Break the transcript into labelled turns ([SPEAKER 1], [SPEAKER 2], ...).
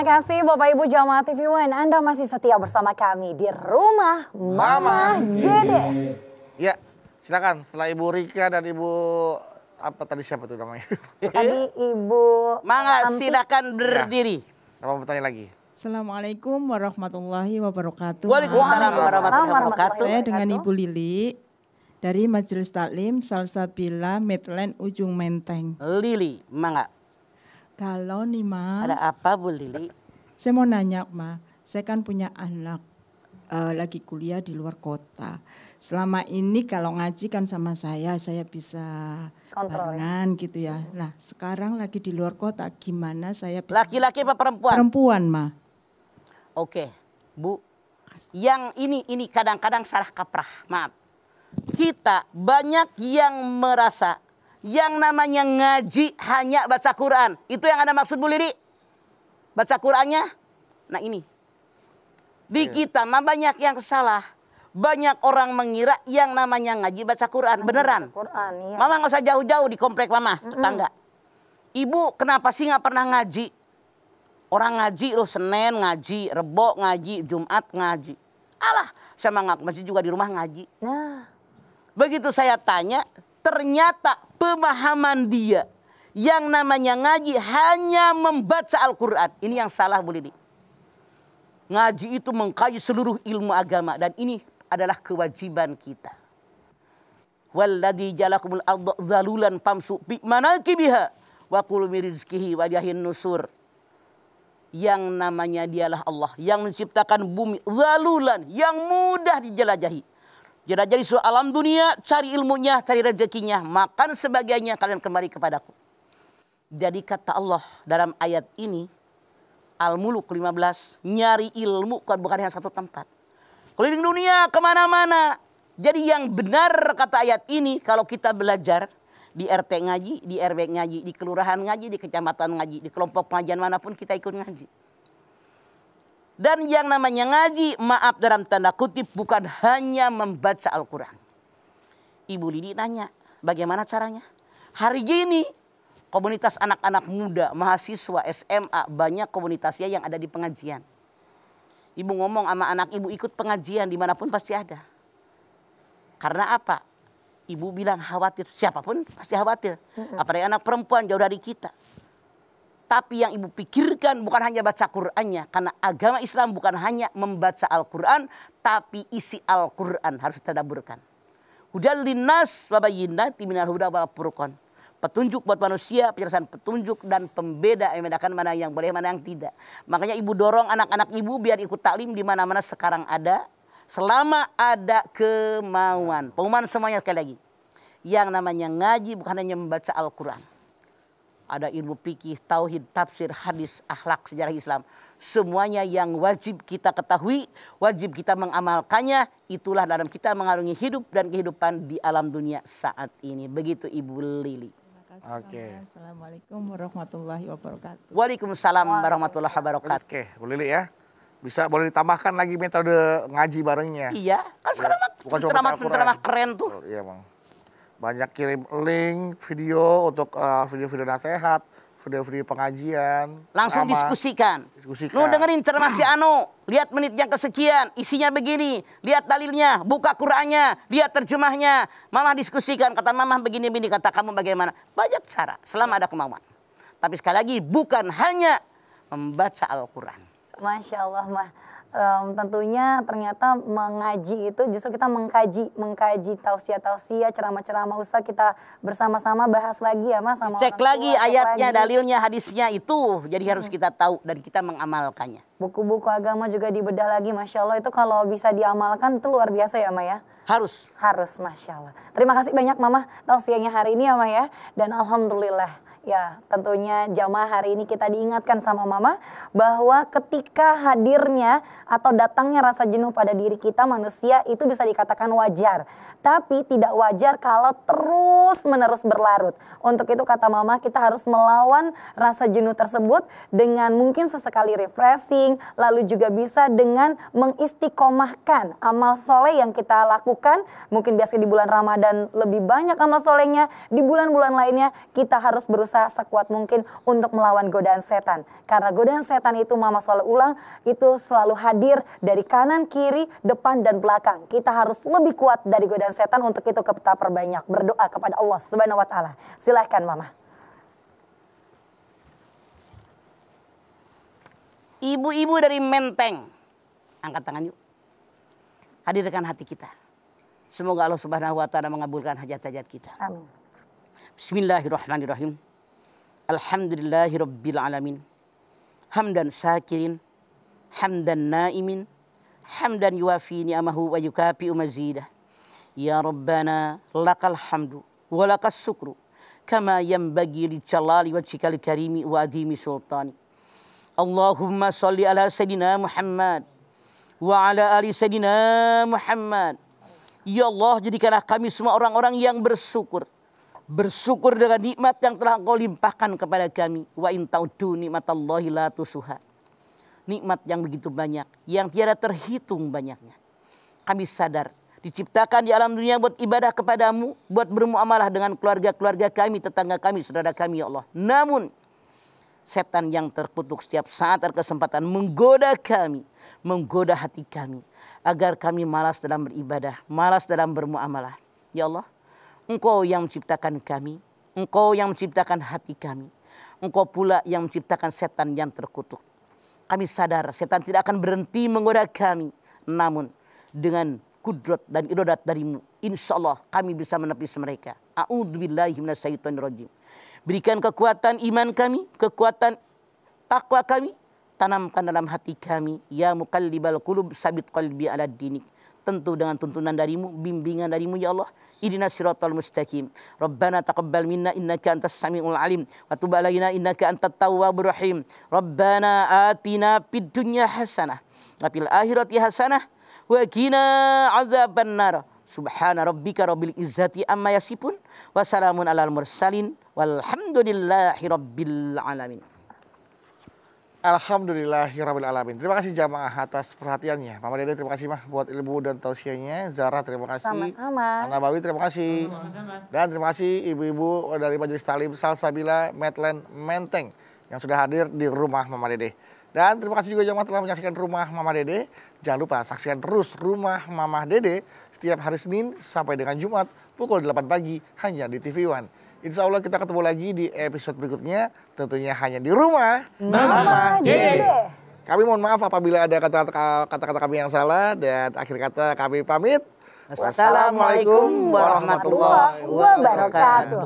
[SPEAKER 1] Terima kasih Bapak Ibu Jamaah TV One. Anda masih setia bersama kami di rumah Mama, Dede.
[SPEAKER 2] Ya, silakan setelah Ibu Rika dan Ibu apa tadi siapa tuh namanya? Tadi Ibu Mangga silakan berdiri. Ya, apa bertanya lagi?
[SPEAKER 3] Assalamualaikum warahmatullahi wabarakatuh. Waalaikumsalam warahmatullahi wabarakatuh. Saya dengan Ibu Lili dari Majelis Taklim Salsabila Midland Ujung Menteng. Lili, mangga. Kalau nih Ma. Ada apa Bu Lili? Saya mau nanya Ma, saya kan punya anak uh, lagi kuliah di luar kota. Selama ini kalau ngaji kan sama saya, saya bisa Kontrol, ya. barengan gitu ya. Nah sekarang lagi di luar kota, gimana saya bisa... Laki-laki apa perempuan? Perempuan Ma. Oke, Bu. Yang ini, ini kadang-kadang salah kaprah, maaf. Kita banyak yang merasa yang namanya ngaji hanya baca Quran. Itu yang Anda maksud Bu Liri Baca Qurannya? Nah ini. Di Ayo. Iya. kita mah banyak yang salah. Banyak orang mengira yang namanya ngaji baca Quran. Beneran.
[SPEAKER 1] Quran, iya. Mama
[SPEAKER 3] nggak usah jauh-jauh di komplek mama, mm -mm. tetangga. Ibu kenapa sih nggak pernah ngaji? Orang ngaji loh Senin ngaji, Rebo ngaji, Jumat ngaji. Alah, saya mah masih juga di rumah ngaji. Nah. Begitu saya tanya, ternyata pemahaman dia yang namanya ngaji hanya membaca Al-Quran. Ini yang salah bu di. Ngaji itu mengkaji seluruh ilmu agama dan ini adalah kewajiban kita. Walladhi jalakumul adha zalulan pamsu bi manakibiha wa kulumi rizkihi nusur. Yang namanya dialah Allah yang menciptakan bumi zalulan yang mudah dijelajahi. Tidak jadi soal alam dunia, cari ilmunya, cari rezekinya, makan sebagainya, kalian kembali kepadaku. Jadi kata Allah dalam ayat ini, Al-Muluk 15, nyari ilmu kan bukan hanya satu tempat. Keliling dunia kemana-mana. Jadi yang benar kata ayat ini, kalau kita belajar di RT ngaji, di RW ngaji, di kelurahan ngaji, di kecamatan ngaji, di kelompok pengajian manapun kita ikut ngaji. Dan yang namanya ngaji, maaf dalam tanda kutip, bukan hanya membaca Al-Quran. Ibu Lidi nanya, bagaimana caranya? Hari ini komunitas anak-anak muda, mahasiswa, SMA, banyak komunitasnya yang ada di pengajian. Ibu ngomong sama anak ibu ikut pengajian dimanapun pasti ada. Karena apa? Ibu bilang khawatir, siapapun pasti khawatir. Apalagi anak perempuan jauh dari kita. Tapi yang ibu pikirkan bukan hanya baca Qur'annya. Karena agama Islam bukan hanya membaca Al-Quran. Tapi isi Al-Quran harus ditadaburkan. Hudal linnas wabayyinati minal huda wal furqan. Petunjuk buat manusia, penjelasan petunjuk dan pembeda yang membedakan mana yang boleh, mana yang tidak. Makanya ibu dorong anak-anak ibu biar ikut taklim di mana-mana sekarang ada. Selama ada kemauan. Pengumuman semuanya sekali lagi. Yang namanya ngaji bukan hanya membaca Al-Quran ada ilmu fikih, tauhid, tafsir, hadis, akhlak, sejarah Islam. Semuanya yang wajib kita ketahui, wajib kita mengamalkannya, itulah dalam kita mengarungi hidup dan kehidupan di alam dunia saat ini. Begitu Ibu Lili. Oke. Okay. Assalamualaikum
[SPEAKER 2] warahmatullahi wabarakatuh. Waalaikumsalam warahmatullahi wabarakatuh. Oke, okay, Bu Lili ya. Bisa boleh ditambahkan lagi metode ngaji barengnya. Iya, kan sekarang mah ceramah keren tuh. Oh, iya, Bang banyak kirim link video untuk eh, video-video uh, nasehat, video-video pengajian. Langsung sama. diskusikan. Diskusikan. Lu dengerin si Anu, lihat menit yang
[SPEAKER 3] kesekian, isinya begini, lihat dalilnya, buka Qurannya, lihat terjemahnya. Mama diskusikan, kata mama begini-begini, kata kamu bagaimana. Banyak cara, selama ada kemauan. Tapi sekali lagi, bukan hanya membaca Al-Quran.
[SPEAKER 1] Masya Allah, mah um, tentunya ternyata mengaji itu justru kita mengkaji mengkaji tausiah-tausiah ceramah-ceramah ustaz kita bersama-sama bahas lagi ya Mas sama cek lagi tua, ayatnya lagi. dalilnya
[SPEAKER 3] hadisnya itu jadi harus hmm. kita tahu dan kita mengamalkannya buku-buku agama juga dibedah
[SPEAKER 1] lagi Masya Allah itu kalau bisa diamalkan itu luar biasa ya Ma ya harus harus Masya Allah terima kasih banyak Mama tausiahnya hari ini ya Ma ya dan Alhamdulillah Ya, tentunya jamaah hari ini kita diingatkan sama mama bahwa ketika hadirnya atau datangnya rasa jenuh pada diri kita manusia itu bisa dikatakan wajar. Tapi tidak wajar kalau terus-menerus berlarut. Untuk itu kata mama kita harus melawan rasa jenuh tersebut dengan mungkin sesekali refreshing, lalu juga bisa dengan mengistikomahkan amal soleh yang kita lakukan. Mungkin biasanya di bulan Ramadan lebih banyak amal solehnya, di bulan-bulan lainnya kita harus berusaha berusaha sekuat mungkin untuk melawan godaan setan. Karena godaan setan itu mama selalu ulang, itu selalu hadir dari kanan, kiri, depan, dan belakang. Kita harus lebih kuat dari godaan setan untuk itu kita perbanyak berdoa kepada Allah Subhanahu wa taala. Silahkan mama.
[SPEAKER 3] Ibu-ibu dari Menteng. Angkat tangan yuk. Hadirkan hati kita. Semoga Allah Subhanahu wa taala mengabulkan hajat-hajat kita. Amin. Bismillahirrahmanirrahim. Alhamdulillahi Rabbil Alamin. Hamdan sakirin, hamdan naimin, hamdan yuafi ni'amahu wa yukapi mazidah. Ya Rabbana lakal hamdu wa sukru kama yanbaghi li jalali wajhikal karimi wa adhimi sultani. Allahumma salli ala sayyidina Muhammad wa ala ali sayyidina Muhammad. Ya Allah jadikanlah kami semua orang-orang yang bersyukur bersyukur dengan nikmat yang telah engkau limpahkan kepada kami. Wa in taudu nikmatallahi la tusuha. Nikmat yang begitu banyak, yang tiada terhitung banyaknya. Kami sadar diciptakan di alam dunia buat ibadah kepadamu, buat bermuamalah dengan keluarga-keluarga kami, tetangga kami, saudara kami ya Allah. Namun setan yang terkutuk setiap saat dan kesempatan menggoda kami, menggoda hati kami agar kami malas dalam beribadah, malas dalam bermuamalah. Ya Allah, Engkau yang menciptakan kami, Engkau yang menciptakan hati kami, Engkau pula yang menciptakan setan yang terkutuk. Kami sadar setan tidak akan berhenti menggoda kami, namun dengan kudrat dan irodat darimu, insya Allah kami bisa menepis mereka. Berikan kekuatan iman kami, kekuatan takwa kami, tanamkan dalam hati kami ya mukallibal kulub sabit qalbi ala dinik tentu dengan tuntunan darimu, bimbingan darimu ya Allah. Idina siratal mustaqim. Rabbana taqabbal minna innaka antas samiul alim. Wa tuba alayna innaka antat tawwabur rahim. Rabbana atina fid dunya hasanah. Wa fil akhirati hasanah. Wa qina azaban nar. Subhana rabbika rabbil izzati amma yasifun. Wa salamun alal mursalin. Walhamdulillahi rabbil alamin.
[SPEAKER 2] Alhamdulillahirrahmanirrahim. Terima kasih jamaah atas perhatiannya. Mama Dede terima kasih mah buat ilmu dan tausiahnya. Zara terima kasih.
[SPEAKER 1] Sama-sama. Ana
[SPEAKER 2] Bawi terima kasih. Sama-sama. Dan terima kasih ibu-ibu dari Majelis Talim Salsabila Medlen, Menteng yang sudah hadir di rumah Mama Dede. Dan terima kasih juga jamaah telah menyaksikan rumah Mama Dede. Jangan lupa saksikan terus rumah Mama Dede setiap hari Senin sampai dengan Jumat pukul 8 pagi hanya di TV One. Insya Allah kita ketemu lagi di episode berikutnya. Tentunya hanya di rumah. Nah, Mama, Mama Kami mohon maaf apabila ada kata-kata kami yang salah. Dan akhir kata kami pamit. Wassalamualaikum warahmatullahi wabarakatuh.